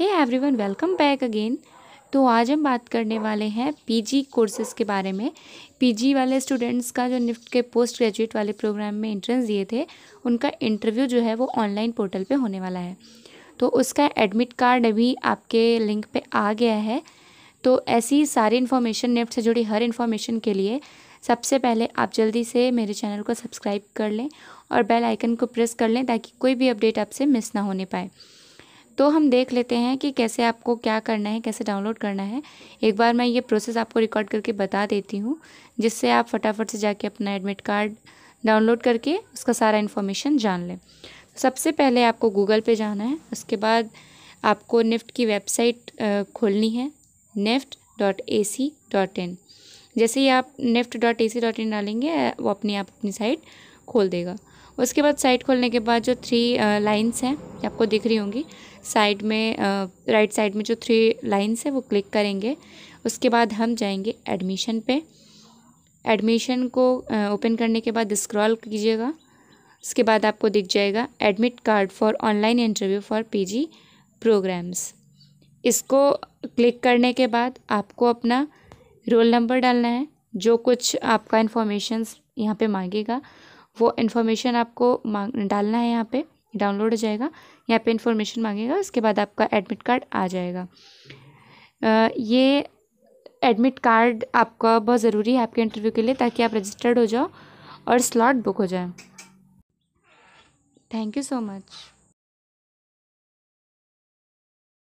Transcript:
हे everyone welcome back again तो आज हम बात करने वाले हैं पीजी कोर्सेज़ के बारे में पीजी वाले स्टूडेंट्स का जो निफ्ट के पोस्ट ग्रेजुएट वाले प्रोग्राम में एंट्रेंस दिए थे उनका इंटरव्यू जो है वो ऑनलाइन पोर्टल पे होने वाला है तो उसका एडमिट कार्ड अभी आपके लिंक पे आ गया है तो ऐसी सारी इन्फॉर्मेशन निफ्ट से जुड़ी हर इन्फॉर्मेशन के लिए सबसे पहले आप जल्दी से मेरे चैनल को सब्सक्राइब कर लें और बेल आइकन को प्रेस कर लें ताकि कोई भी अपडेट आपसे मिस ना होने पाए तो हम देख लेते हैं कि कैसे आपको क्या करना है कैसे डाउनलोड करना है एक बार मैं ये प्रोसेस आपको रिकॉर्ड करके बता देती हूँ जिससे आप फटाफट से जाके अपना एडमिट कार्ड डाउनलोड करके उसका सारा इन्फॉर्मेशन जान लें सबसे पहले आपको गूगल पे जाना है उसके बाद आपको निफ्ट की वेबसाइट खोलनी है NIFT dot A C dot in जैसे ही आप NIFT dot A C dot in डालेंगे वो अपनी आप अपनी साइट खोल देगा उसके बाद साइड खोलने के बाद जो थ्री लाइंस हैं आपको दिख रही होंगी साइड में राइट साइड में जो थ्री लाइंस है वो क्लिक करेंगे उसके बाद हम जाएंगे एडमिशन पे एडमिशन को ओपन करने के बाद स्क्रॉल कीजिएगा उसके बाद आपको दिख जाएगा admit card for online interview for PG programmes इसको क्लिक करने के बाद आपको अपना रोल नंबर डालना है जो कुछ आपका इन्फॉर्मेशन यहाँ पे मांगेगा वो इन्फॉर्मेशन आपको मांग डालना है यहाँ पे डाउनलोड हो जाएगा यहाँ पे इन्फॉर्मेशन मांगेगा उसके बाद आपका एडमिट कार्ड आ जाएगा आ, ये एडमिट कार्ड आपका बहुत ज़रूरी है आपके इंटरव्यू के लिए ताकि आप रजिस्टर्ड हो जाओ और स्लॉट बुक हो जाए थैंक यू सो मच